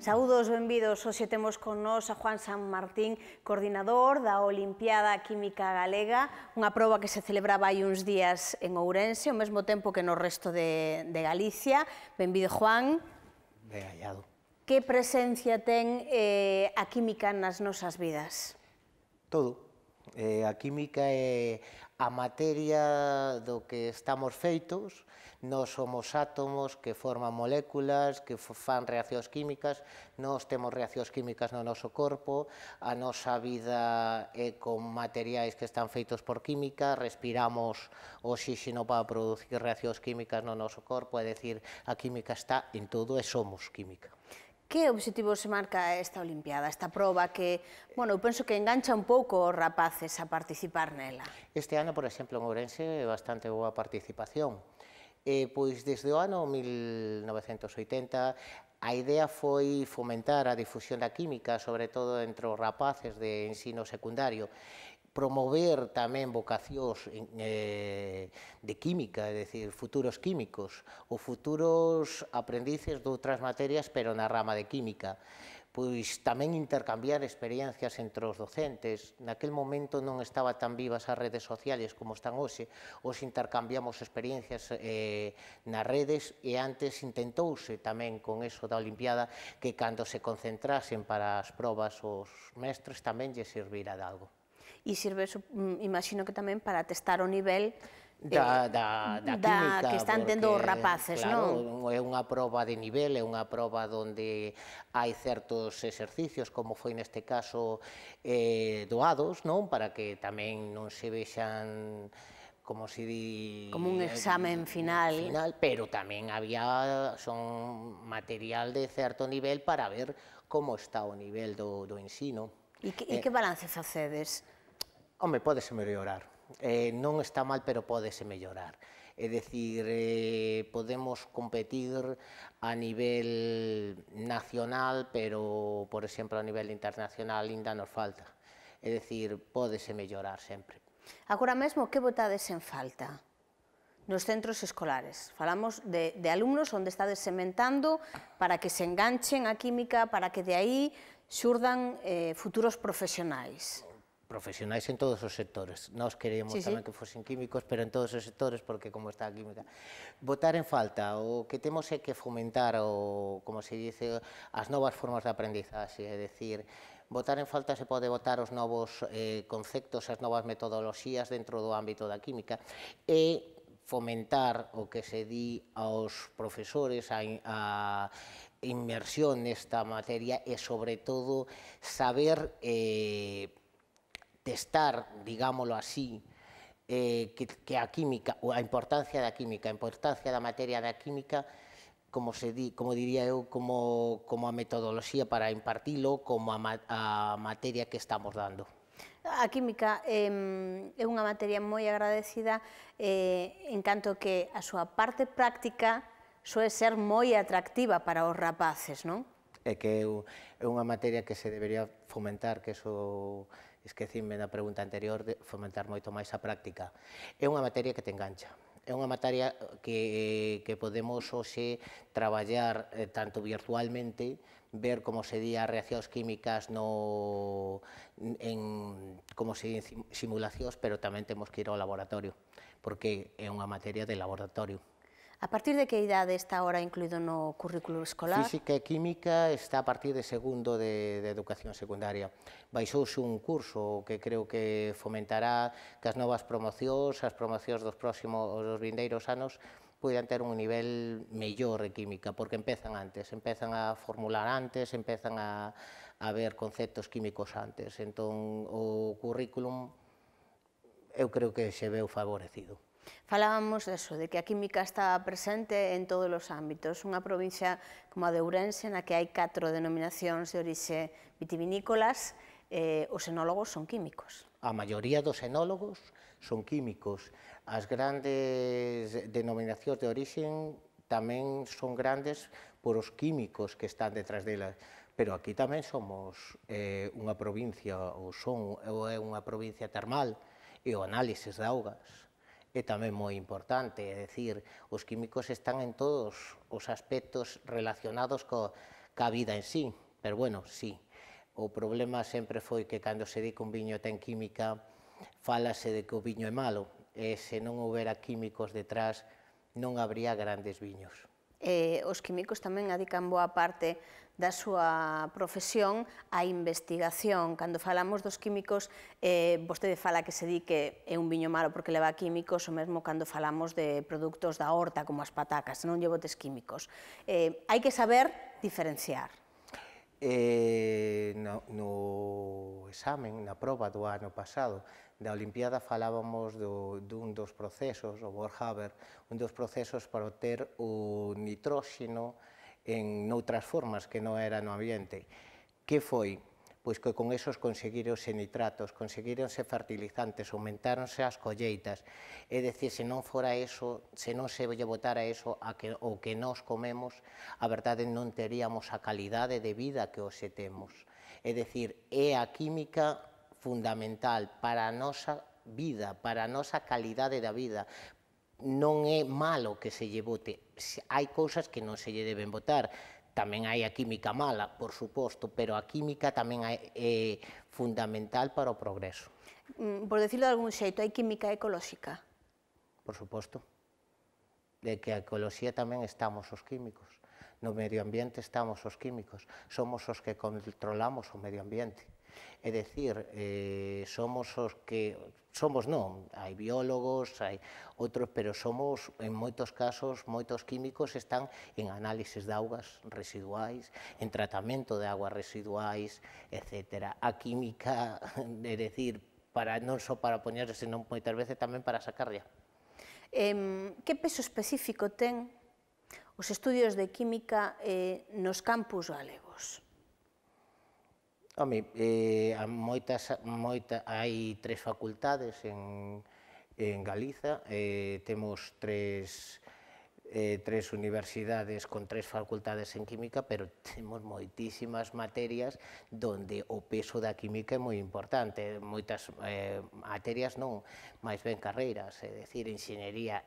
Saúdos, benvidos. Hoxe temos con nós a Juan San Martín, coordinador da Olimpiada Química Galega, unha proba que se celebraba hai uns días en Ourense, ao mesmo tempo que no resto de, de Galicia. Benvido, Juan. Ben hallado. Que presencia ten eh, a química nas nosas vidas? Todo. Eh, a química é a materia do que estamos feitos, non somos átomos que forman moléculas, que fan reaccións químicas, non temos reaccións químicas no noso corpo, a nosa vida é con materiais que están feitos por química, respiramos xixino para producir reaccións químicas no noso corpo, é dicir, a química está en todo e somos química. Que obxectivo se marca esta Olimpiada, esta proba que, bueno, eu penso que engancha un pouco os rapaces a participar nela? Este ano, por exemplo, en Ourense, bastante boa participación. Eh, pois desde o ano 1980 a idea foi fomentar a difusión da química, sobre todo entre os rapaces de ensino secundario promover tamén vocacións eh, de química, é dicir, futuros químicos ou futuros aprendices de outras materias, pero na rama de química. Pois tamén intercambiar experiencias entre os docentes. Naquel momento non estaba tan vivas as redes sociales como están hoxe. Os intercambiamos experiencias eh, nas redes e antes intentouse tamén con eso da Olimpiada que cando se concentrasen para as probas os mestres tamén lle servirá de algo e sirve, mm, imagino que tamén para testar o nivel eh, da, da, da, da química que están tendo os rapaces, claro, non? É unha proba de nivel, é unha proba onde hai certos exercicios, como foi neste caso eh, doados, non? Para que tamén non se vexan como se di... Como un eh, examen final. final. Pero tamén había son material de certo nivel para ver como está o nivel do, do ensino. E que, eh, e que balance facedes? Home, podese mellorar. Eh, non está mal, pero podese mellorar. É dicir, eh, podemos competir a nivel nacional, pero, por exemplo, a nivel internacional ainda nos falta. É dicir, podese mellorar sempre. Agora mesmo, que botades en falta? nos centros escolares. Falamos de, de alumnos onde está sementando para que se enganchen a química, para que de aí xurdan eh, futuros profesionais profesionais en todos os sectores. Nós queríamos sí, tamén sí. que fosen químicos, pero en todos os sectores, porque como está a química. Votar en falta, o que temos é que fomentar, o, como se dice, as novas formas de aprendizaxe, é dicir, votar en falta se pode votar os novos eh, conceptos, as novas metodoloxías dentro do ámbito da química, e fomentar o que se di aos profesores, a, a inmersión nesta materia e, sobre todo, saber eh, testar, digámoslo así, eh, que, que a química, ou a importancia da química, a importancia da materia da química, como se di, como diría eu, como, como a metodoloxía para impartilo, como a, a materia que estamos dando. A química eh, é unha materia moi agradecida eh, en canto que a súa parte práctica soe ser moi atractiva para os rapaces, non? É que é unha materia que se debería fomentar, que eso esquecime na pregunta anterior, de fomentar moito máis a práctica. É unha materia que te engancha. É unha materia que, que podemos hoxe traballar eh, tanto virtualmente, ver como se di reaccións químicas no, en, como se simulacións, pero tamén temos que ir ao laboratorio, porque é unha materia de laboratorio. A partir de que idade está ahora incluído no currículo escolar? Física e Química está a partir de segundo de, de educación secundaria. Baixouse un curso que creo que fomentará que as novas promocións, as promocións dos próximos, dos vindeiros anos, poidan ter un nivel mellor de química, porque empezan antes, empezan a formular antes, empezan a, a ver conceptos químicos antes. Entón, o currículum eu creo que se veu favorecido. Falábamos deso, de que a química está presente en todos os ámbitos. Unha provincia como a de Ourense, na que hai catro denominacións de orixe vitivinícolas, eh, os enólogos son químicos. A maioría dos enólogos son químicos. As grandes denominacións de orixen tamén son grandes por os químicos que están detrás delas pero aquí tamén somos eh, unha provincia, ou son, ou é unha provincia termal, e o análisis de augas é tamén moi importante, é dicir, os químicos están en todos os aspectos relacionados co, ca vida en sí, pero bueno, sí, o problema sempre foi que cando se di que un viño ten química, falase de que o viño é malo, e se non houbera químicos detrás, non habría grandes viños eh, os químicos tamén adican boa parte da súa profesión á investigación. Cando falamos dos químicos, eh, vostede fala que se di que é un viño malo porque leva químicos, o mesmo cando falamos de produtos da horta, como as patacas, non lle botes químicos. Eh, hai que saber diferenciar e eh, no, no examen, na proba do ano pasado da Olimpiada falábamos do, dun dos procesos, o Borhaber, un dos procesos para obter o nitróxeno en noutras formas que non era no ambiente. Que foi? pois que con esos conseguíronse nitratos, conseguíronse fertilizantes, aumentáronse as colleitas. É dicir, se non fora eso, se non se lle botara eso a que, o que nós comemos, a verdade non teríamos a calidade de vida que hoxe temos. É dicir, é a química fundamental para a nosa vida, para a nosa calidade da vida, non é malo que se lle vote. Hai cousas que non se lle deben votar. Tamén hai a química mala, por suposto, pero a química tamén é fundamental para o progreso. Mm, por decirlo de algún xeito, hai química ecolóxica? Por suposto. De que a ecoloxía tamén estamos os químicos. No medio ambiente estamos os químicos. Somos os que controlamos o medio ambiente. É decir, eh, somos os que, somos non, hai biólogos, hai outros, pero somos, en moitos casos, moitos químicos están en análises de augas residuais, en tratamento de augas residuais, etc. A química, é decir, para, non só para poñerse, senón moitas veces tamén para sacarla. Eh, que peso específico ten os estudios de química eh, nos campus galegos? Home, eh, moitas, moita, hai tres facultades en, en Galiza, eh, temos tres, eh, tres universidades con tres facultades en química, pero temos moitísimas materias donde o peso da química é moi importante, moitas eh, materias non, máis ben carreiras, é dicir, enxeñería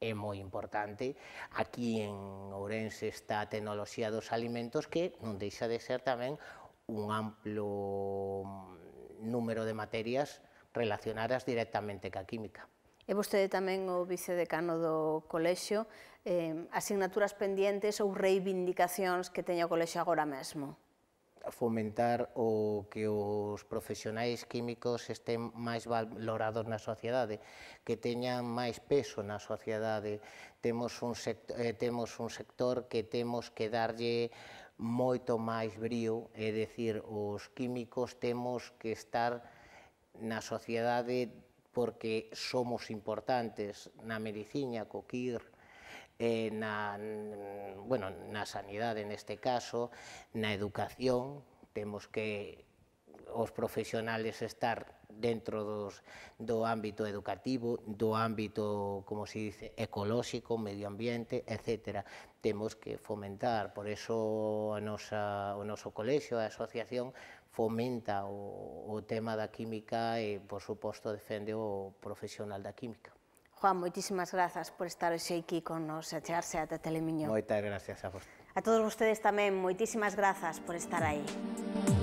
é moi importante. Aquí en Ourense está a tecnoloxía dos alimentos que non deixa de ser tamén un amplo mm, número de materias relacionadas directamente ca química. E vostede tamén o vicedecano do colexio, eh, asignaturas pendientes ou reivindicacións que teña o colexio agora mesmo? Fomentar o que os profesionais químicos estén máis valorados na sociedade, que teñan máis peso na sociedade. Temos un sector, eh, temos un sector que temos que darlle moito máis brío, é dicir, os químicos temos que estar na sociedade porque somos importantes na medicina, co CIR, eh, na, bueno, na sanidade neste caso, na educación, temos que os profesionales estar dentro dos, do ámbito educativo, do ámbito, como se dice, ecolóxico, medio ambiente, etc. Temos que fomentar, por eso a nosa, o noso colexio, a asociación, fomenta o, o tema da química e, por suposto, defende o profesional da química. Juan, moitísimas grazas por estar hoxe aquí con nos a chegarse ata Telemiño. Moitas gracias a vos. A todos vostedes tamén, moitísimas grazas por estar aí. Música